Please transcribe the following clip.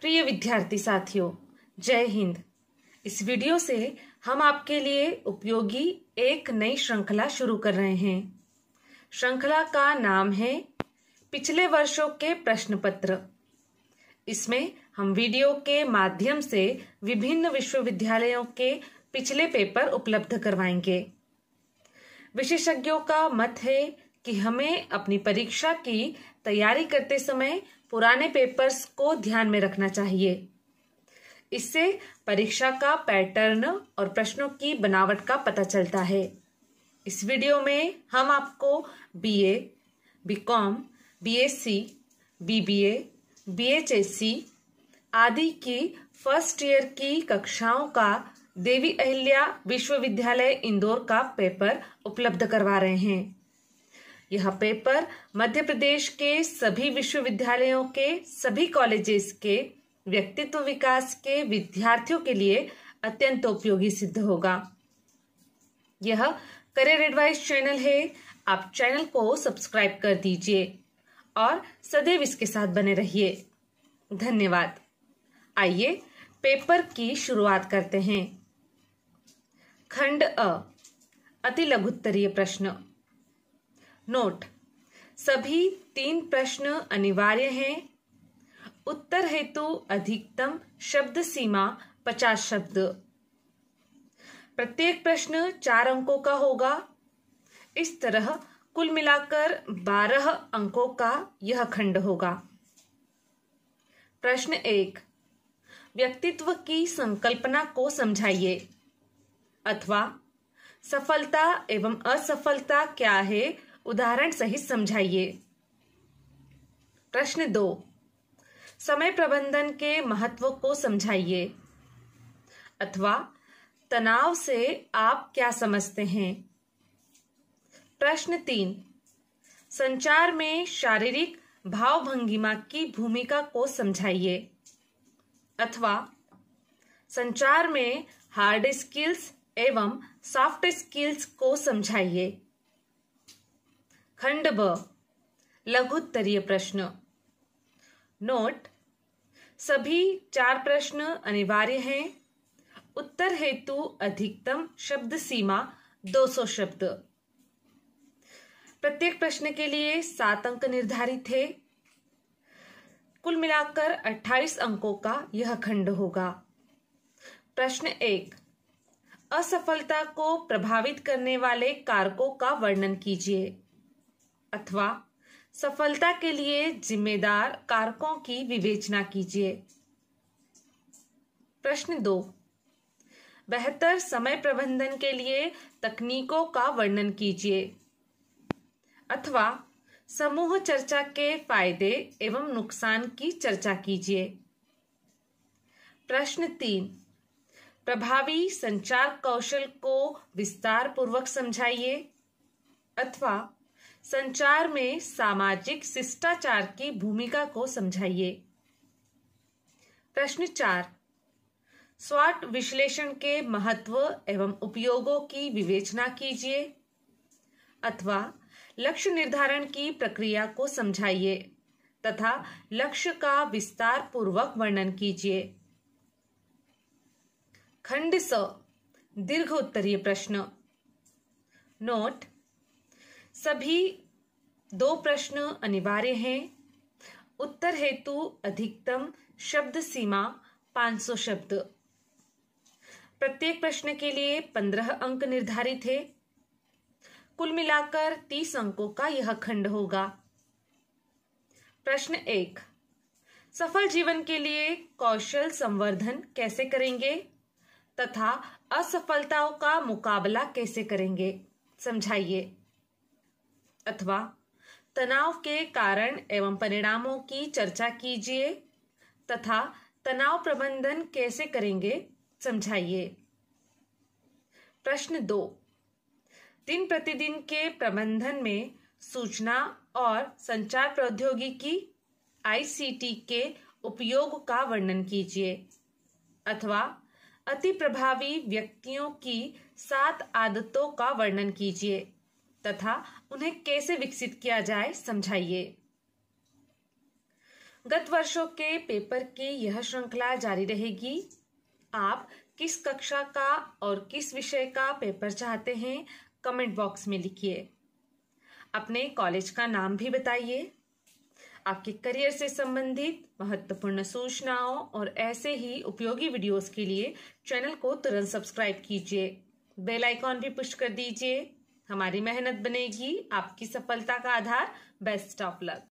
प्रिय विद्यार्थी साथियों जय हिंद इस वीडियो से हम आपके लिए उपयोगी एक नई श्रृंखला शुरू कर रहे हैं श्रृंखला का नाम है पिछले वर्षों के प्रश्न पत्र इसमें हम वीडियो के माध्यम से विभिन्न विश्वविद्यालयों के पिछले पेपर उपलब्ध करवाएंगे विशेषज्ञों का मत है कि हमें अपनी परीक्षा की तैयारी करते समय पुराने पेपर्स को ध्यान में रखना चाहिए इससे परीक्षा का पैटर्न और प्रश्नों की बनावट का पता चलता है इस वीडियो में हम आपको बीए, बीकॉम, बीएससी, बीबीए, बीएचएससी आदि की फर्स्ट ईयर की कक्षाओं का देवी अहिल्या विश्वविद्यालय इंदौर का पेपर उपलब्ध करवा रहे हैं यह पेपर मध्य प्रदेश के सभी विश्वविद्यालयों के सभी कॉलेजेस के व्यक्तित्व विकास के विद्यार्थियों के लिए अत्यंत उपयोगी सिद्ध होगा यह करियर एडवाइस चैनल है आप चैनल को सब्सक्राइब कर दीजिए और सदैव इसके साथ बने रहिए धन्यवाद आइए पेपर की शुरुआत करते हैं खंड अ अति लघुत्तरीय प्रश्न नोट सभी तीन प्रश्न अनिवार्य हैं उत्तर हेतु तो अधिकतम शब्द सीमा पचास शब्द प्रत्येक प्रश्न चार अंकों का होगा इस तरह कुल मिलाकर बारह अंकों का यह खंड होगा प्रश्न एक व्यक्तित्व की संकल्पना को समझाइए अथवा सफलता एवं असफलता क्या है उदाहरण सहित समझाइए प्रश्न दो समय प्रबंधन के महत्व को समझाइए अथवा तनाव से आप क्या समझते हैं प्रश्न तीन संचार में शारीरिक भावभंगिमा की भूमिका को समझाइए अथवा संचार में हार्ड स्किल्स एवं सॉफ्ट स्किल्स को समझाइए खंड ब लघुत्तरीय प्रश्न नोट सभी चार प्रश्न अनिवार्य हैं उत्तर हेतु अधिकतम शब्द सीमा 200 शब्द प्रत्येक प्रश्न के लिए सात अंक निर्धारित थे कुल मिलाकर 28 अंकों का यह खंड होगा प्रश्न एक असफलता को प्रभावित करने वाले कारकों का वर्णन कीजिए अथवा सफलता के लिए जिम्मेदार कारकों की विवेचना कीजिए प्रश्न दो बेहतर समय प्रबंधन के लिए तकनीकों का वर्णन कीजिए अथवा समूह चर्चा के फायदे एवं नुकसान की चर्चा कीजिए प्रश्न तीन प्रभावी संचार कौशल को विस्तार पूर्वक समझाइए अथवा संचार में सामाजिक शिष्टाचार की भूमिका को समझाइए प्रश्न चार स्वाट विश्लेषण के महत्व एवं उपयोगों की विवेचना कीजिए अथवा लक्ष्य निर्धारण की प्रक्रिया को समझाइए तथा लक्ष्य का विस्तार पूर्वक वर्णन कीजिए खंड स दीर्घ उत्तरीय प्रश्न नोट सभी दो प्रश्न अनिवार्य हैं उत्तर हेतु अधिकतम शब्द सीमा 500 शब्द प्रत्येक प्रश्न के लिए 15 अंक निर्धारित है कुल मिलाकर 30 अंकों का यह खंड होगा प्रश्न एक सफल जीवन के लिए कौशल संवर्धन कैसे करेंगे तथा असफलताओं का मुकाबला कैसे करेंगे समझाइए अथवा तनाव के कारण एवं परिणामों की चर्चा कीजिए तथा तनाव प्रबंधन कैसे करेंगे समझाइए प्रश्न दो दिन प्रतिदिन के प्रबंधन में सूचना और संचार प्रौद्योगिकी आईसीटी के उपयोग का वर्णन कीजिए अथवा अति प्रभावी व्यक्तियों की सात आदतों का वर्णन कीजिए तथा उन्हें कैसे विकसित किया जाए समझाइए गत वर्षों के पेपर की यह श्रृंखला जारी रहेगी आप किस कक्षा का और किस विषय का पेपर चाहते हैं कमेंट बॉक्स में लिखिए अपने कॉलेज का नाम भी बताइए आपके करियर से संबंधित महत्वपूर्ण सूचनाओं और ऐसे ही उपयोगी वीडियोस के लिए चैनल को तुरंत सब्सक्राइब कीजिए बेल आइकॉन भी पुश कर दीजिए हमारी मेहनत बनेगी आपकी सफलता का आधार बेस्ट ऑफ लक